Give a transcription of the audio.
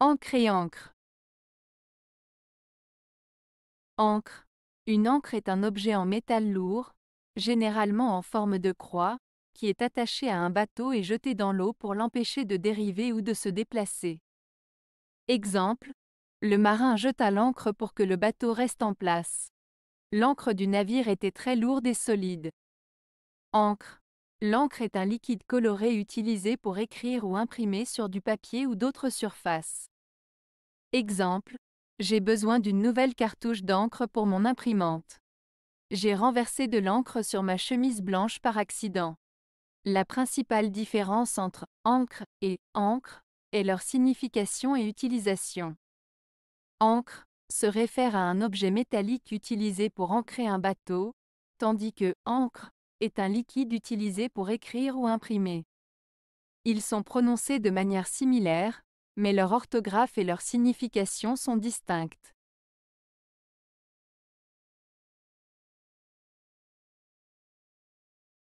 Encre et encre. Encre. Une encre est un objet en métal lourd, généralement en forme de croix, qui est attaché à un bateau et jeté dans l'eau pour l'empêcher de dériver ou de se déplacer. Exemple. Le marin jeta l'encre pour que le bateau reste en place. L'encre du navire était très lourde et solide. Encre. L'encre est un liquide coloré utilisé pour écrire ou imprimer sur du papier ou d'autres surfaces. Exemple, j'ai besoin d'une nouvelle cartouche d'encre pour mon imprimante. J'ai renversé de l'encre sur ma chemise blanche par accident. La principale différence entre encre et encre est leur signification et utilisation. Encre se réfère à un objet métallique utilisé pour ancrer un bateau, tandis que encre est un liquide utilisé pour écrire ou imprimer. Ils sont prononcés de manière similaire, mais leur orthographe et leur signification sont distinctes.